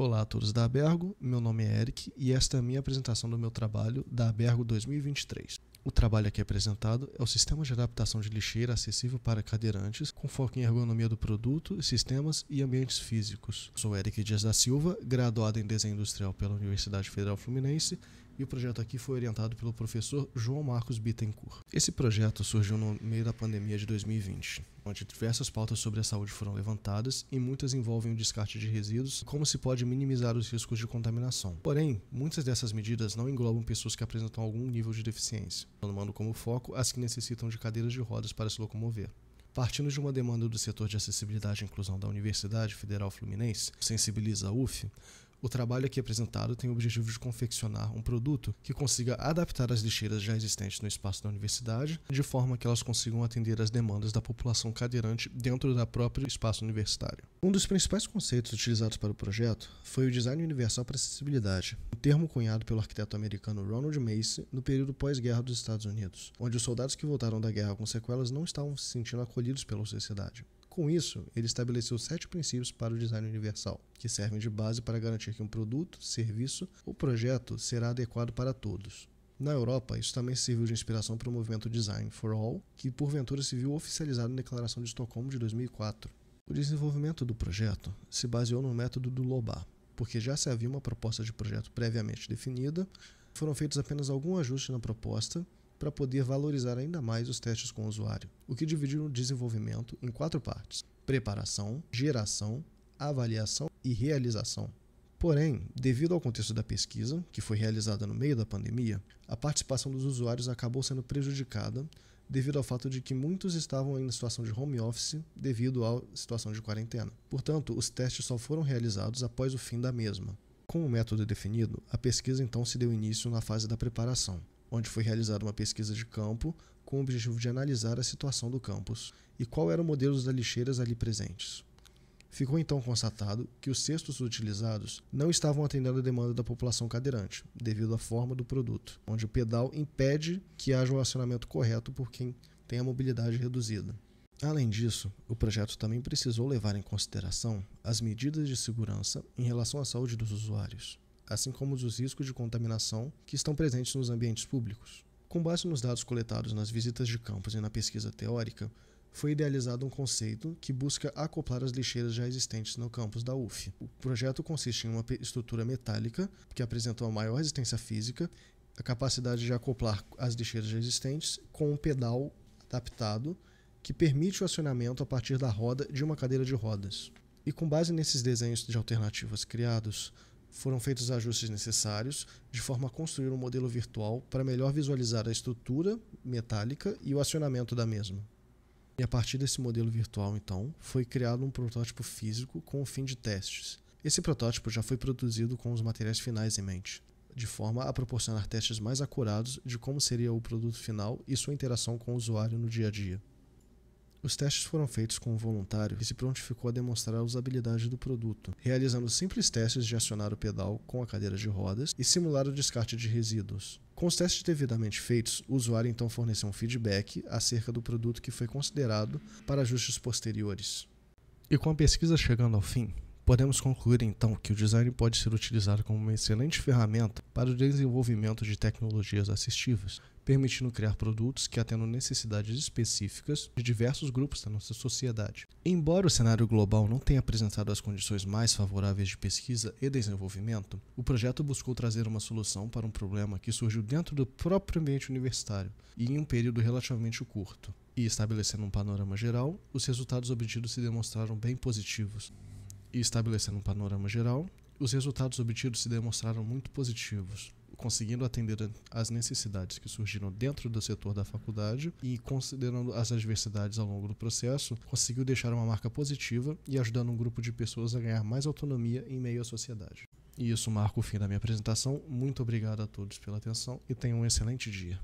Olá a todos da Abergo, meu nome é Eric e esta é a minha apresentação do meu trabalho da Abergo 2023. O trabalho aqui apresentado é o Sistema de Adaptação de Lixeira Acessível para Cadeirantes, com foco em ergonomia do produto, sistemas e ambientes físicos. Sou Eric Dias da Silva, graduado em Desenho Industrial pela Universidade Federal Fluminense e o projeto aqui foi orientado pelo professor João Marcos Bittencourt. Esse projeto surgiu no meio da pandemia de 2020, onde diversas pautas sobre a saúde foram levantadas e muitas envolvem o descarte de resíduos, como se pode minimizar os riscos de contaminação. Porém, muitas dessas medidas não englobam pessoas que apresentam algum nível de deficiência, tomando como foco as que necessitam de cadeiras de rodas para se locomover. Partindo de uma demanda do setor de acessibilidade e inclusão da Universidade Federal Fluminense, Sensibiliza UF, o trabalho aqui apresentado tem o objetivo de confeccionar um produto que consiga adaptar as lixeiras já existentes no espaço da universidade, de forma que elas consigam atender às demandas da população cadeirante dentro da própria espaço universitário. Um dos principais conceitos utilizados para o projeto foi o design universal para acessibilidade, um termo cunhado pelo arquiteto americano Ronald Macy no período pós-guerra dos Estados Unidos, onde os soldados que voltaram da guerra com sequelas não estavam se sentindo acolhidos pela sociedade. Com isso, ele estabeleceu sete princípios para o design universal, que servem de base para garantir que um produto, serviço ou projeto será adequado para todos. Na Europa, isso também serviu de inspiração para o movimento Design for All, que porventura se viu oficializado na Declaração de Estocolmo de 2004. O desenvolvimento do projeto se baseou no método do Lobar, porque já se havia uma proposta de projeto previamente definida, foram feitos apenas alguns ajustes na proposta para poder valorizar ainda mais os testes com o usuário, o que dividiu o desenvolvimento em quatro partes: preparação, geração, avaliação e realização. Porém, devido ao contexto da pesquisa, que foi realizada no meio da pandemia, a participação dos usuários acabou sendo prejudicada devido ao fato de que muitos estavam em situação de home office devido à situação de quarentena. Portanto, os testes só foram realizados após o fim da mesma. Com o método definido, a pesquisa então se deu início na fase da preparação, onde foi realizada uma pesquisa de campo com o objetivo de analisar a situação do campus e qual era o modelo das lixeiras ali presentes. Ficou então constatado que os cestos utilizados não estavam atendendo a demanda da população cadeirante, devido à forma do produto, onde o pedal impede que haja o um acionamento correto por quem tem a mobilidade reduzida. Além disso, o projeto também precisou levar em consideração as medidas de segurança em relação à saúde dos usuários assim como os riscos de contaminação que estão presentes nos ambientes públicos. Com base nos dados coletados nas visitas de campos e na pesquisa teórica, foi idealizado um conceito que busca acoplar as lixeiras já existentes no campus da UF. O projeto consiste em uma estrutura metálica que apresentou a maior resistência física, a capacidade de acoplar as lixeiras já existentes com um pedal adaptado que permite o acionamento a partir da roda de uma cadeira de rodas. E com base nesses desenhos de alternativas criados, foram feitos os ajustes necessários de forma a construir um modelo virtual para melhor visualizar a estrutura metálica e o acionamento da mesma. E a partir desse modelo virtual, então, foi criado um protótipo físico com o fim de testes. Esse protótipo já foi produzido com os materiais finais em mente, de forma a proporcionar testes mais acurados de como seria o produto final e sua interação com o usuário no dia a dia. Os testes foram feitos com um voluntário que se prontificou a demonstrar a usabilidade do produto, realizando simples testes de acionar o pedal com a cadeira de rodas e simular o descarte de resíduos. Com os testes devidamente feitos, o usuário então forneceu um feedback acerca do produto que foi considerado para ajustes posteriores. E com a pesquisa chegando ao fim, podemos concluir então que o design pode ser utilizado como uma excelente ferramenta para o desenvolvimento de tecnologias assistivas, permitindo criar produtos que atendam necessidades específicas de diversos grupos da nossa sociedade. Embora o cenário global não tenha apresentado as condições mais favoráveis de pesquisa e desenvolvimento, o projeto buscou trazer uma solução para um problema que surgiu dentro do próprio ambiente universitário e em um período relativamente curto. E estabelecendo um panorama geral, os resultados obtidos se demonstraram bem positivos. E estabelecendo um panorama geral, os resultados obtidos se demonstraram muito positivos conseguindo atender às necessidades que surgiram dentro do setor da faculdade e considerando as adversidades ao longo do processo, conseguiu deixar uma marca positiva e ajudando um grupo de pessoas a ganhar mais autonomia em meio à sociedade. E isso marca o fim da minha apresentação. Muito obrigado a todos pela atenção e tenham um excelente dia.